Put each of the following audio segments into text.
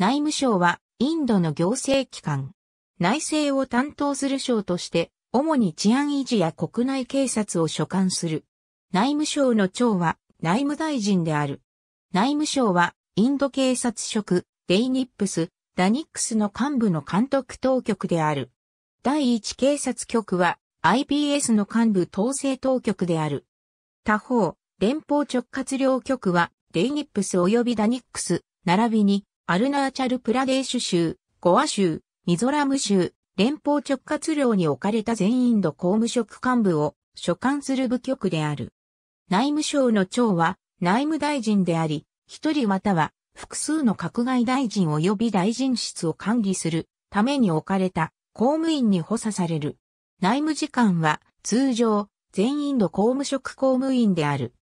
内務省はインドの行政機関。内政を担当する省として、主に治安維持や国内警察を所管する。内務省の長は内務大臣である。内務省はインド警察職、デイニップス、ダニックスの幹部の監督当局である。第一警察局は IBS の幹部統制当局である。他方、連邦直轄領局はデイニップス及びダニックス、並びにアルナーチャルプラデーシュ州、ゴア州、ミゾラム州、連邦直轄領に置かれた全インド公務職幹部を所管する部局である。内務省の長は内務大臣であり、一人または複数の閣外大臣及び大臣室を管理するために置かれた公務員に補佐される。内務次官は通常全インド公務職公務員である。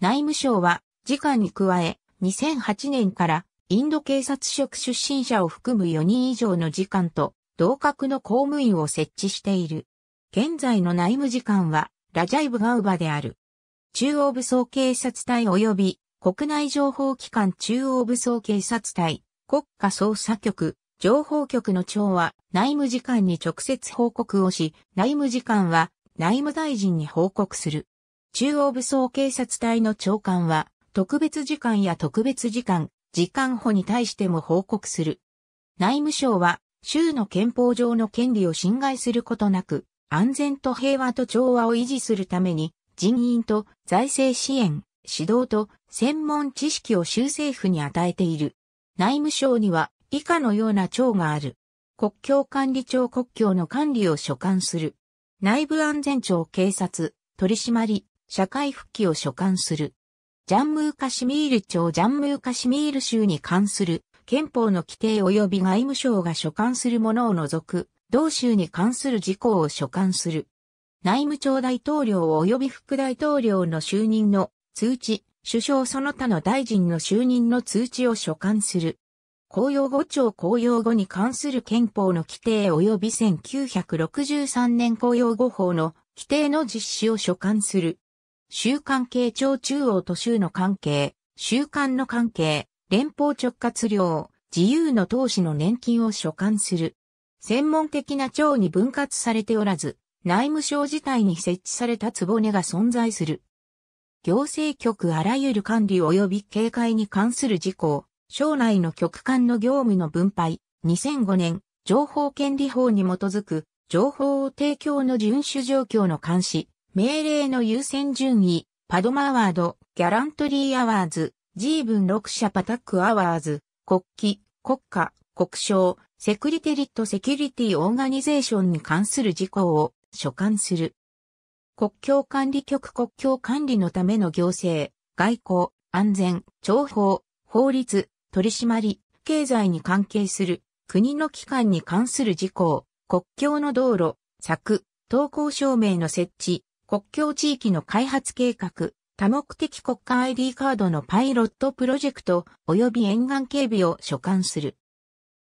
内務省は次官に加え2008年からインド警察職出身者を含む4人以上の次官と同格の公務員を設置している。現在の内務次官はラジャイブ・ガウバである。中央武装警察隊及び国内情報機関中央武装警察隊国家捜査局情報局の長は内務次官に直接報告をし、内務次官は内務大臣に報告する。中央武装警察隊の長官は特別次官や特別次官、時間保に対しても報告する。内務省は、州の憲法上の権利を侵害することなく、安全と平和と調和を維持するために、人員と財政支援、指導と専門知識を州政府に与えている。内務省には以下のような庁がある。国境管理庁国境の管理を所管する。内部安全庁警察、取締り、社会復帰を所管する。ジャンムーカシミール町ジャンムーカシミール州に関する憲法の規定及び外務省が所管するものを除く、同州に関する事項を所管する。内務庁大統領及び副大統領の就任の通知、首相その他の大臣の就任の通知を所管する。公用語庁公用語に関する憲法の規定及び1963年公用語法の規定の実施を所管する。週刊慶長中央と州の関係、週間の関係、連邦直轄領、自由の投資の年金を所管する。専門的な庁に分割されておらず、内務省自体に設置された壺根が存在する。行政局あらゆる管理及び警戒に関する事項、省内の局間の業務の分配、2005年、情報権利法に基づく、情報を提供の遵守状況の監視、命令の優先順位、パドマアワード、ギャラントリーアワーズ、G ン6社パタックアワーズ、国旗、国家、国章、セクリテリットセキュリティオーガニゼーションに関する事項を所管する。国境管理局国境管理のための行政、外交、安全、情報、法律、取締り、経済に関係する国の機関に関する事項、国境の道路、柵、投稿証明の設置、国境地域の開発計画、多目的国家 ID カードのパイロットプロジェクト及び沿岸警備を所管する。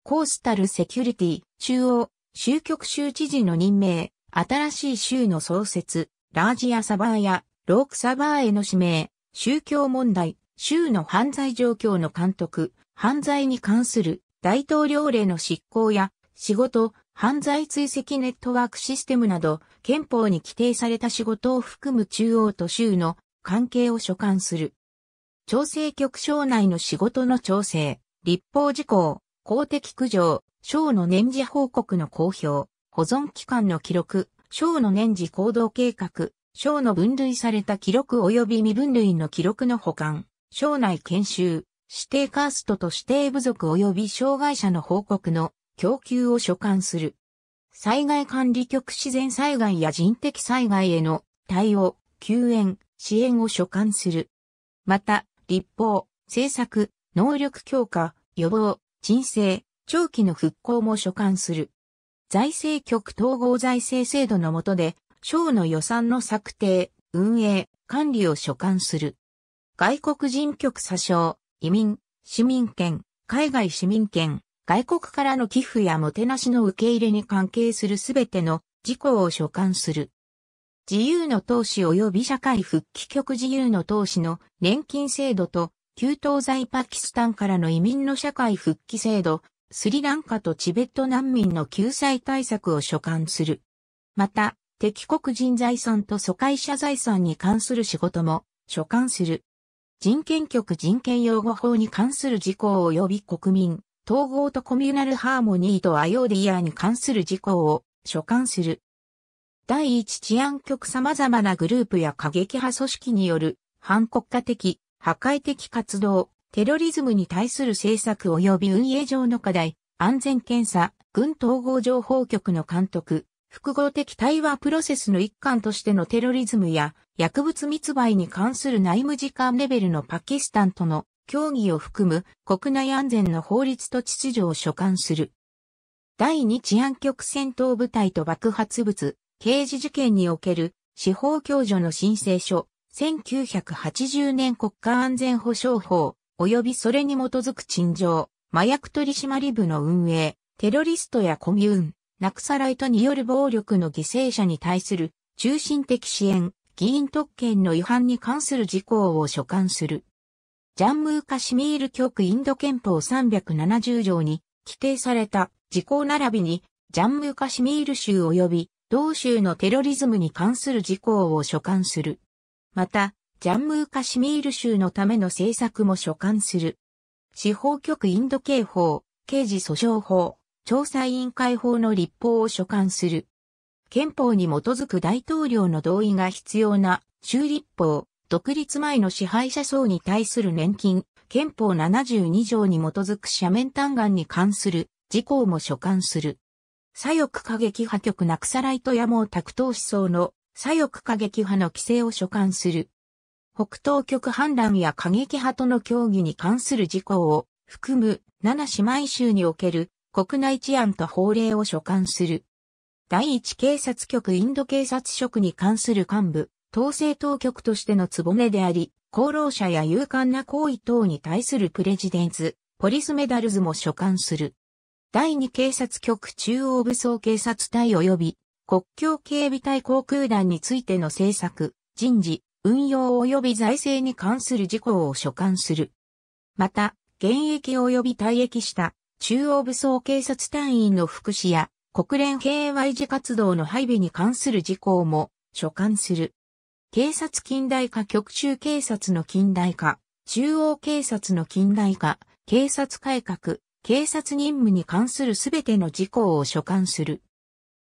コースタルセキュリティ、中央、州局州知事の任命、新しい州の創設、ラージアサバーやロークサバーへの指名、宗教問題、州の犯罪状況の監督、犯罪に関する大統領令の執行や仕事、犯罪追跡ネットワークシステムなど、憲法に規定された仕事を含む中央と州の関係を所管する。調整局省内の仕事の調整、立法事項、公的苦情、省の年次報告の公表、保存期間の記録、省の年次行動計画、省の分類された記録及び未分類の記録の保管、省内研修、指定カーストと指定部族及び障害者の報告の供給を所管する。災害管理局自然災害や人的災害への対応、救援、支援を所管する。また、立法、政策、能力強化、予防、鎮静、長期の復興も所管する。財政局統合財政制度の下で、省の予算の策定、運営、管理を所管する。外国人局詐称、移民、市民権、海外市民権、外国からの寄付やもてなしの受け入れに関係するすべての事項を所管する。自由の投資及び社会復帰局自由の投資の年金制度と、旧東在パキスタンからの移民の社会復帰制度、スリランカとチベット難民の救済対策を所管する。また、敵国人財産と疎開者財産に関する仕事も所管する。人権局人権擁護法に関する事項及び国民、統合とコミュナルハーモニーとアイオーディアに関する事項を所管する。第一治安局様々なグループや過激派組織による反国家的、破壊的活動、テロリズムに対する政策及び運営上の課題、安全検査、軍統合情報局の監督、複合的対話プロセスの一環としてのテロリズムや薬物密売に関する内務次官レベルのパキスタンとの協議を含む国内安全の法律と秩序を所管する。第二治安局戦闘部隊と爆発物、刑事事件における司法共助の申請書、1980年国家安全保障法、及びそれに基づく陳情、麻薬取締部の運営、テロリストやコミューン、ナクサライトによる暴力の犠牲者に対する中心的支援、議員特権の違反に関する事項を所管する。ジャンムーカシミール局インド憲法370条に規定された事項並びにジャンムーカシミール州及び同州のテロリズムに関する事項を所管する。また、ジャンムーカシミール州のための政策も所管する。司法局インド刑法、刑事訴訟法、調査委員会法の立法を所管する。憲法に基づく大統領の同意が必要な州立法、独立前の支配者層に対する年金、憲法72条に基づく斜面嘆願に関する事項も所管する。左翼過激派局なくさライトや毛沢東思想の左翼過激派の規制を所管する。北東局反乱や過激派との協議に関する事項を含む七姉妹州における国内治安と法令を所管する。第一警察局インド警察職に関する幹部、統制当局としての局であり、功労者や勇敢な行為等に対するプレジデンツ、ポリスメダルズも所管する。第二警察局中央武装警察隊及び国境警備隊航空団についての政策、人事、運用及び財政に関する事項を所管する。また、現役及び退役した中央武装警察隊員の福祉や国連平和維持活動の配備に関する事項も所管する。警察近代化局中警察の近代化、中央警察の近代化、警察改革、警察任務に関するすべての事項を所管する。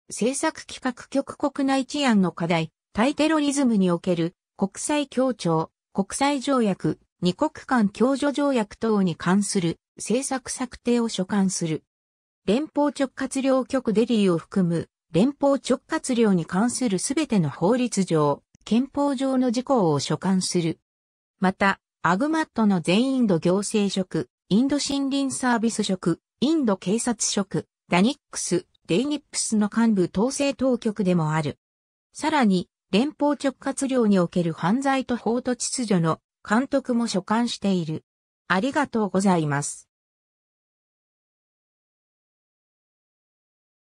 政策企画局国内治安の課題、対テロリズムにおける国際協調、国際条約、二国間共助条約等に関する政策策定を所管する。連邦直轄領局デリーを含む連邦直轄領に関するすべての法律上、憲法上の事項を所管する。また、アグマットの全インド行政職、インド森林サービス職、インド警察職、ダニックス、デイニップスの幹部統制当局でもある。さらに、連邦直轄領における犯罪と法と秩序の監督も所管している。ありがとうございます。